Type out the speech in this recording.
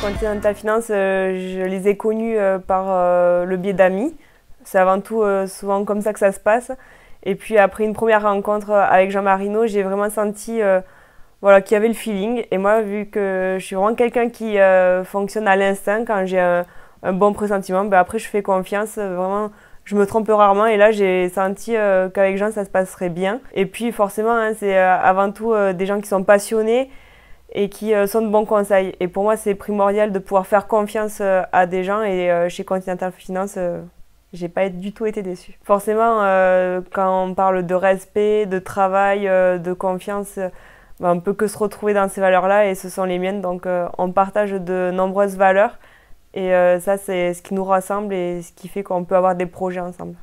Continental Finance, euh, je les ai connus euh, par euh, le biais d'amis. C'est avant tout souvent comme ça que ça se passe. Et puis après une première rencontre avec Jean Marino, j'ai vraiment senti voilà, qu'il y avait le feeling. Et moi, vu que je suis vraiment quelqu'un qui fonctionne à l'instinct, quand j'ai un, un, bon pressentiment, ben après je fais confiance. Vraiment, je me trompe rarement et là j'ai senti euh, qu'avec Jean ça se passerait bien. Et puis forcément hein, c'est euh, avant tout euh, des gens qui sont passionnés et qui sont de bons conseils. Et pour moi c'est primordial de pouvoir faire confiance à des gens et chez Continental Finance j'ai pas du tout été déçue. Forcément quand on parle de respect, de travail, de confiance, ben, on peut que se retrouver dans ces valeurs-là et ce sont les miennes donc on partage de nombreuses valeurs. Et euh, ça, c'est ce qui nous rassemble et ce qui fait qu'on peut avoir des projets ensemble.